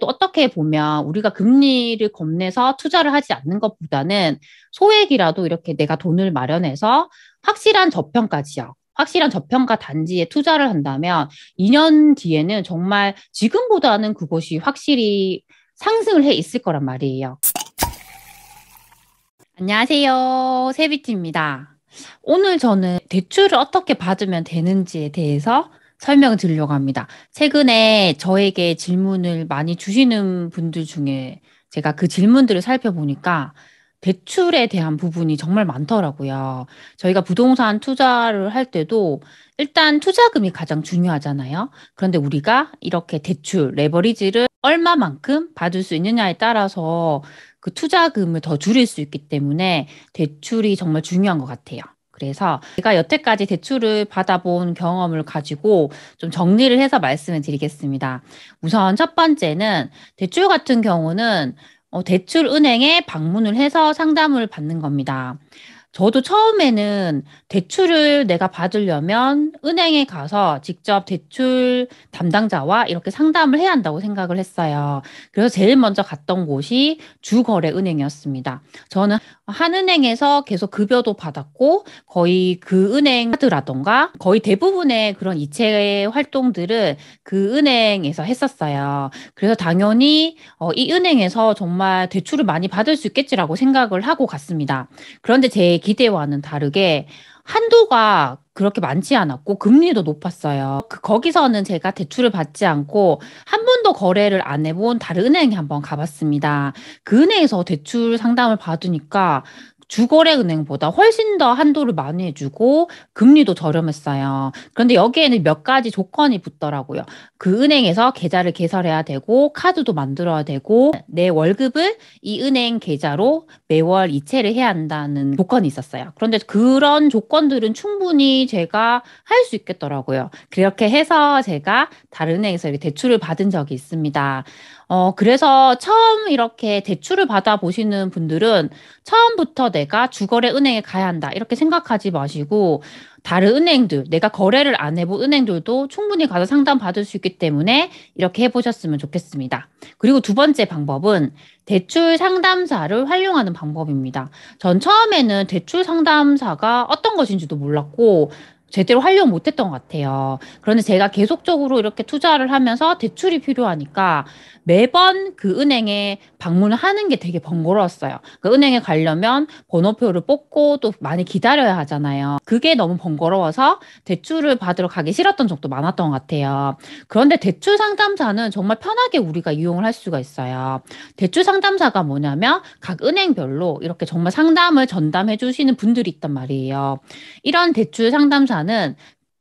또 어떻게 보면 우리가 금리를 겁내서 투자를 하지 않는 것보다는 소액이라도 이렇게 내가 돈을 마련해서 확실한 저평가 지역, 확실한 저평가 단지에 투자를 한다면 2년 뒤에는 정말 지금보다는 그것이 확실히 상승을 해 있을 거란 말이에요. 안녕하세요. 세비티입니다. 오늘 저는 대출을 어떻게 받으면 되는지에 대해서 설명 드리려고 합니다. 최근에 저에게 질문을 많이 주시는 분들 중에 제가 그 질문들을 살펴보니까 대출에 대한 부분이 정말 많더라고요. 저희가 부동산 투자를 할 때도 일단 투자금이 가장 중요하잖아요. 그런데 우리가 이렇게 대출, 레버리지를 얼마만큼 받을 수 있느냐에 따라서 그 투자금을 더 줄일 수 있기 때문에 대출이 정말 중요한 것 같아요. 그래서 제가 여태까지 대출을 받아본 경험을 가지고 좀 정리를 해서 말씀을 드리겠습니다. 우선 첫 번째는 대출 같은 경우는 어, 대출 은행에 방문을 해서 상담을 받는 겁니다. 저도 처음에는 대출을 내가 받으려면 은행에 가서 직접 대출 담당자와 이렇게 상담을 해야 한다고 생각을 했어요. 그래서 제일 먼저 갔던 곳이 주거래은행이었습니다. 저는 한 은행에서 계속 급여도 받았고 거의 그 은행 카드라던가 거의 대부분의 그런 이체 활동들을 그 은행에서 했었어요. 그래서 당연히 어, 이 은행에서 정말 대출을 많이 받을 수 있겠지라고 생각을 하고 갔습니다. 그런데 제 기대와는 다르게 한도가 그렇게 많지 않았고 금리도 높았어요. 그 거기서는 제가 대출을 받지 않고 한 번도 거래를 안 해본 다른 은행에 한번 가봤습니다. 그 은행에서 대출 상담을 받으니까 주거래 은행보다 훨씬 더 한도를 많이 해주고 금리도 저렴했어요. 그런데 여기에는 몇 가지 조건이 붙더라고요. 그 은행에서 계좌를 개설해야 되고 카드도 만들어야 되고 내 월급을 이 은행 계좌로 매월 이체를 해야 한다는 조건이 있었어요. 그런데 그런 조건들은 충분히 제가 할 수 있겠더라고요. 그렇게 해서 제가 다른 은행에서 대출을 받은 적이 있습니다. 어, 그래서 처음 이렇게 대출을 받아보시는 분들은 처음부터 내가 주거래 은행에 가야 한다. 이렇게 생각하지 마시고, 다른 은행들, 내가 거래를 안 해본 은행들도 충분히 가서 상담받을 수 있기 때문에 이렇게 해보셨으면 좋겠습니다. 그리고 두 번째 방법은 대출 상담사를 활용하는 방법입니다. 전 처음에는 대출 상담사가 어떤 것인지도 몰랐고, 제대로 활용 못했던 것 같아요. 그런데 제가 계속적으로 이렇게 투자를 하면서 대출이 필요하니까 매번 그 은행에 방문을 하는 게 되게 번거로웠어요. 그 은행에 가려면 번호표를 뽑고 또 많이 기다려야 하잖아요. 그게 너무 번거로워서 대출을 받으러 가기 싫었던 적도 많았던 것 같아요. 그런데 대출 상담사는 정말 편하게 우리가 이용을 할 수가 있어요. 대출 상담사가 뭐냐면 각 은행별로 이렇게 정말 상담을 전담해 주시는 분들이 있단 말이에요. 이런 대출 상담사 보다는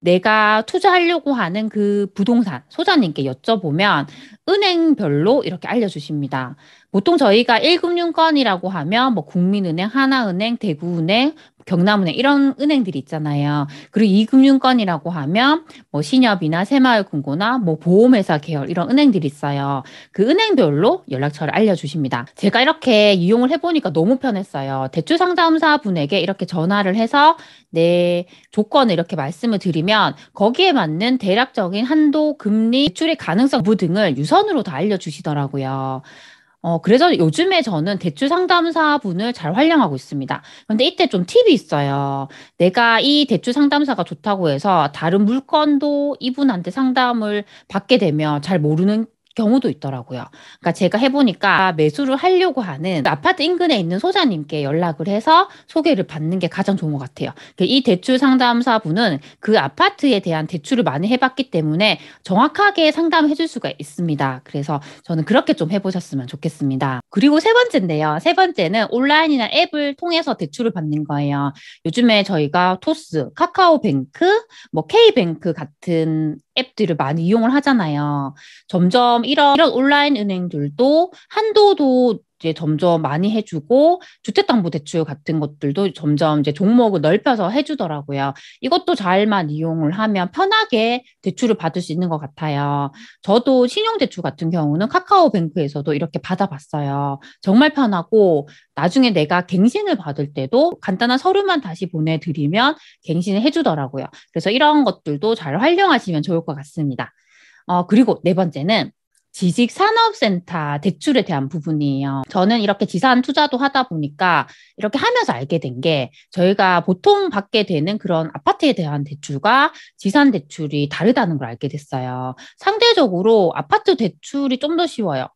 내가 투자하려고 하는 그 부동산 소장님께 여쭤보면 은행별로 이렇게 알려주십니다. 보통 저희가 1금융권이라고 하면 뭐 국민은행, 하나은행, 대구은행, 경남은행 이런 은행들이 있잖아요. 그리고 이금융권이라고 하면 뭐 신협이나 새마을금고나 뭐 보험회사 계열 이런 은행들이 있어요. 그 은행별로 연락처를 알려주십니다. 제가 이렇게 이용을 해보니까 너무 편했어요. 대출 상담사분에게 이렇게 전화를 해서 내 네, 조건을 이렇게 말씀을 드리면 거기에 맞는 대략적인 한도, 금리, 대출의 가능성 부 등을 유선으로 다 알려주시더라고요. 어, 그래서 요즘에 저는 대출 상담사분을 잘 활용하고 있습니다. 그런데 이때 좀 팁이 있어요. 내가 이 대출 상담사가 좋다고 해서 다른 물건도 이분한테 상담을 받게 되면 잘 모르는 경우도 있더라고요. 그러니까 제가 해보니까 매수를 하려고 하는 그 아파트 인근에 있는 소장님께 연락을 해서 소개를 받는 게 가장 좋은 것 같아요. 그 이 대출 상담사분은 그 아파트에 대한 대출을 많이 해봤기 때문에 정확하게 상담해 줄 수가 있습니다. 그래서 저는 그렇게 좀 해보셨으면 좋겠습니다. 그리고 세 번째인데요. 세 번째는 온라인이나 앱을 통해서 대출을 받는 거예요. 요즘에 저희가 토스, 카카오뱅크, 뭐 K뱅크 같은 앱들을 많이 이용을 하잖아요. 점점 이런, 이런 온라인 은행들도 한도도 이제 점점 많이 해주고 주택담보대출 같은 것들도 점점 이제 종목을 넓혀서 해주더라고요. 이것도 잘만 이용을 하면 편하게 대출을 받을 수 있는 것 같아요. 저도 신용대출 같은 경우는 카카오뱅크에서도 이렇게 받아봤어요. 정말 편하고 나중에 내가 갱신을 받을 때도 간단한 서류만 다시 보내드리면 갱신을 해주더라고요. 그래서 이런 것들도 잘 활용하시면 좋을 것 같습니다. 어, 그리고 네 번째는 지식산업센터 대출에 대한 부분이에요. 저는 이렇게 지산 투자도 하다 보니까 이렇게 하면서 알게 된 게 저희가 보통 받게 되는 그런 아파트에 대한 대출과 지산 대출이 다르다는 걸 알게 됐어요. 상대적으로 아파트 대출이 좀 더 쉬워요.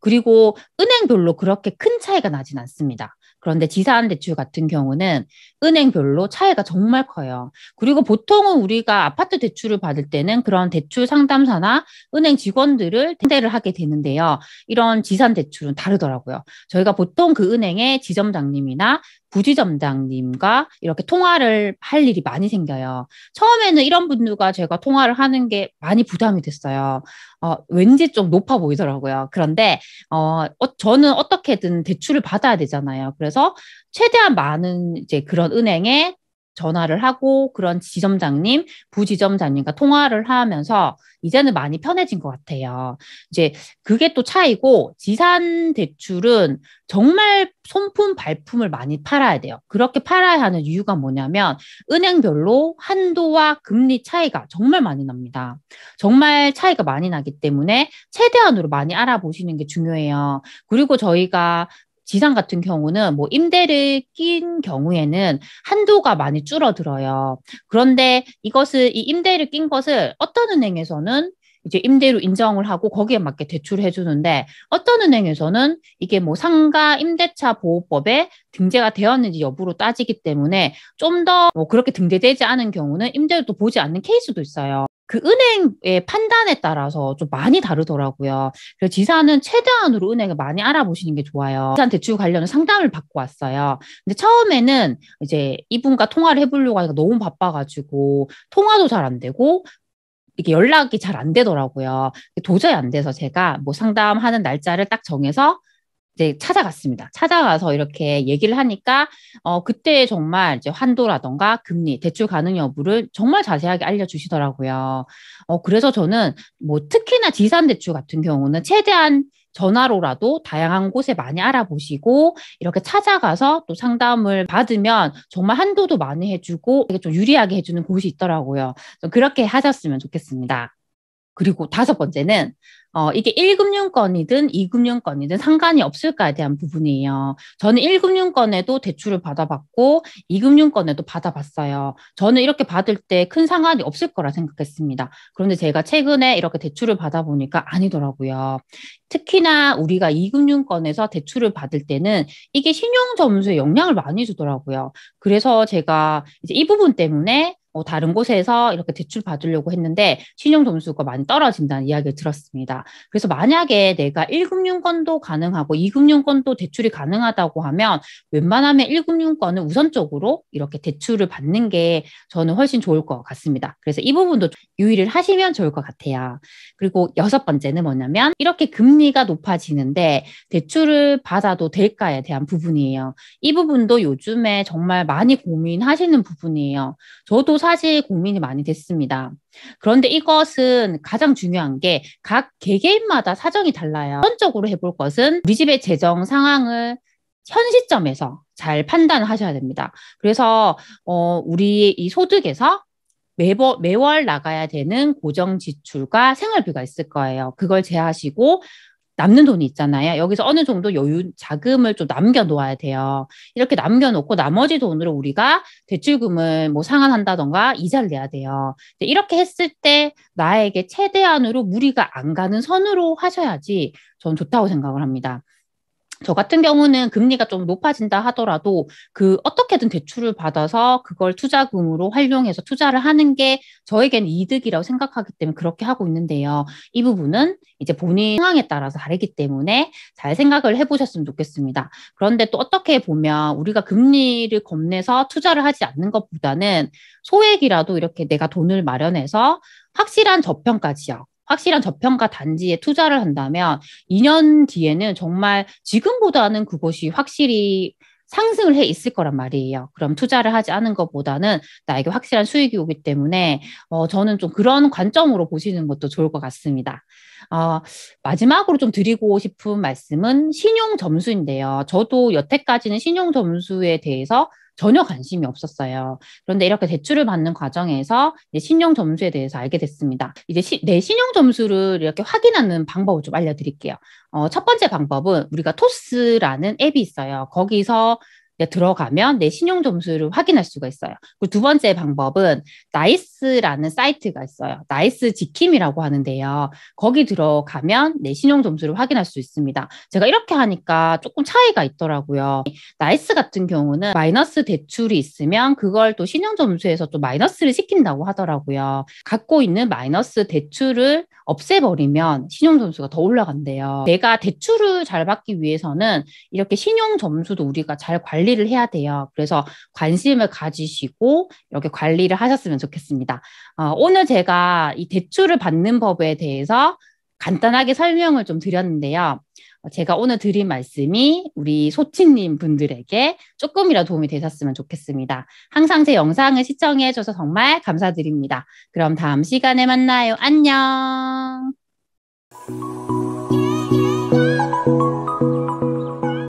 그리고 은행별로 그렇게 큰 차이가 나진 않습니다. 그런데 지산 대출 같은 경우는 은행별로 차이가 정말 커요. 그리고 보통은 우리가 아파트 대출을 받을 때는 그런 대출 상담사나 은행 직원들을 대대를 하게 되는데요. 이런 지산 대출은 다르더라고요. 저희가 보통 그 은행의 지점장님이나 부지점장님과 이렇게 통화를 할 일이 많이 생겨요. 처음에는 이런 분들과 제가 통화를 하는 게 많이 부담이 됐어요. 어, 왠지 좀 높아 보이더라고요. 그런데, 어, 어 저는 어떻게든 대출을 받아야 되잖아요. 그래서 최대한 많은 이제 그런 은행에 전화를 하고 그런 지점장님, 부지점장님과 통화를 하면서 이제는 많이 편해진 것 같아요. 이제 그게 또 차이고 지산 대출은 정말 손품 발품을 많이 팔아야 돼요. 그렇게 팔아야 하는 이유가 뭐냐면 은행별로 한도와 금리 차이가 정말 많이 납니다. 정말 차이가 많이 나기 때문에 최대한으로 많이 알아보시는 게 중요해요. 그리고 저희가 지상 같은 경우는 뭐 임대를 낀 경우에는 한도가 많이 줄어들어요. 그런데 이것을 이 임대를 낀 것을 어떤 은행에서는 이제 임대로 인정을 하고 거기에 맞게 대출을 해주는데 어떤 은행에서는 이게 뭐 상가 임대차 보호법에 등재가 되었는지 여부로 따지기 때문에 좀 더 뭐 그렇게 등재되지 않은 경우는 임대료도 보지 않는 케이스도 있어요. 그 은행의 판단에 따라서 좀 많이 다르더라고요. 그래서 지사는 최대한으로 은행을 많이 알아보시는 게 좋아요. 지산 대출 관련 상담을 받고 왔어요. 근데 처음에는 이제 이분과 통화를 해보려고 하니까 너무 바빠가지고 통화도 잘 안 되고 이게 연락이 잘 안 되더라고요. 도저히 안 돼서 제가 뭐 상담하는 날짜를 딱 정해서 이제 찾아갔습니다. 찾아가서 이렇게 얘기를 하니까 어 그때 정말 이제 환도라던가 금리, 대출 가능 여부를 정말 자세하게 알려 주시더라고요. 어 그래서 저는 뭐 특히나 지산 대출 같은 경우는 최대한 전화로라도 다양한 곳에 많이 알아보시고 이렇게 찾아가서 또 상담을 받으면 정말 한도도 많이 해주고 되게 좀 유리하게 해주는 곳이 있더라고요. 그렇게 하셨으면 좋겠습니다. 그리고 다섯 번째는 어, 이게 1금융권이든 2금융권이든 상관이 없을까에 대한 부분이에요. 저는 1금융권에도 대출을 받아봤고 2금융권에도 받아봤어요. 저는 이렇게 받을 때 큰 상관이 없을 거라 생각했습니다. 그런데 제가 최근에 이렇게 대출을 받아보니까 아니더라고요. 특히나 우리가 2금융권에서 대출을 받을 때는 이게 신용점수에 영향을 많이 주더라고요. 그래서 제가 이제 이 부분 때문에 어, 다른 곳에서 이렇게 대출 받으려고 했는데 신용 점수가 많이 떨어진다는 이야기를 들었습니다. 그래서 만약에 내가 1금융권도 가능하고 2금융권도 대출이 가능하다고 하면 웬만하면 1금융권은 우선적으로 이렇게 대출을 받는 게 저는 훨씬 좋을 것 같습니다. 그래서 이 부분도 유의를 하시면 좋을 것 같아요. 그리고 여섯 번째는 뭐냐면 이렇게 금리가 높아지는데 대출을 받아도 될까에 대한 부분이에요. 이 부분도 요즘에 정말 많이 고민하시는 부분이에요. 저도 사실 국민이 많이 됐습니다. 그런데 이것은 가장 중요한 게 각 개개인마다 사정이 달라요. 전적으로 해볼 것은 우리 집의 재정 상황을 현 시점에서 잘 판단하셔야 됩니다. 그래서 어, 우리이 소득에서 매버, 매월 나가야 되는 고정 지출과 생활비가 있을 거예요. 그걸 제하시고 남는 돈이 있잖아요. 여기서 어느 정도 여유 자금을 좀 남겨 놓아야 돼요. 이렇게 남겨 놓고 나머지 돈으로 우리가 대출금을 뭐 상환한다던가 이자를 내야 돼요. 이렇게 했을 때 나에게 최대한으로 무리가 안 가는 선으로 하셔야지 저는 좋다고 생각을 합니다. 저 같은 경우는 금리가 좀 높아진다 하더라도 그 어떻게든 대출을 받아서 그걸 투자금으로 활용해서 투자를 하는 게 저에겐 이득이라고 생각하기 때문에 그렇게 하고 있는데요. 이 부분은 이제 본인 상황에 따라서 다르기 때문에 잘 생각을 해보셨으면 좋겠습니다. 그런데 또 어떻게 보면 우리가 금리를 겁내서 투자를 하지 않는 것보다는 소액이라도 이렇게 내가 돈을 마련해서 확실한 저평가 지역, 확실한 저평가 단지에 투자를 한다면 2년 뒤에는 정말 지금보다는 그것이 확실히 상승을 해 있을 거란 말이에요. 그럼 투자를 하지 않은 것보다는 나에게 확실한 수익이 오기 때문에 어, 저는 좀 그런 관점으로 보시는 것도 좋을 것 같습니다. 어, 마지막으로 좀 드리고 싶은 말씀은 신용 점수인데요. 저도 여태까지는 신용 점수에 대해서 전혀 관심이 없었어요. 그런데 이렇게 대출을 받는 과정에서 이제 신용 점수에 대해서 알게 됐습니다. 이제 시, 내 신용 점수를 이렇게 확인하는 방법을 좀 알려드릴게요. 어, 첫 번째 방법은 우리가 토스라는 앱이 있어요. 거기서 들어가면 내 신용 점수를 확인할 수가 있어요. 그리고 두 번째 방법은 나이스라는 사이트가 있어요. 나이스 지킴이라고 하는데요. 거기 들어가면 내 신용 점수를 확인할 수 있습니다. 제가 이렇게 하니까 조금 차이가 있더라고요. 나이스 같은 경우는 마이너스 대출이 있으면 그걸 또 신용 점수에서 또 마이너스를 시킨다고 하더라고요. 갖고 있는 마이너스 대출을 없애버리면 신용 점수가 더 올라간대요. 내가 대출을 잘 받기 위해서는 이렇게 신용 점수도 우리가 잘 관리를 해야 돼요. 그래서 관심을 가지시고 이렇게 관리를 하셨으면 좋겠습니다. 어, 오늘 제가 이 대출을 받는 법에 대해서 간단하게 설명을 좀 드렸는데요. 어, 제가 오늘 드린 말씀이 우리 소치님 분들에게 조금이라도 도움이 되셨으면 좋겠습니다. 항상 제 영상을 시청해줘서 정말 감사드립니다. 그럼 다음 시간에 만나요. 안녕!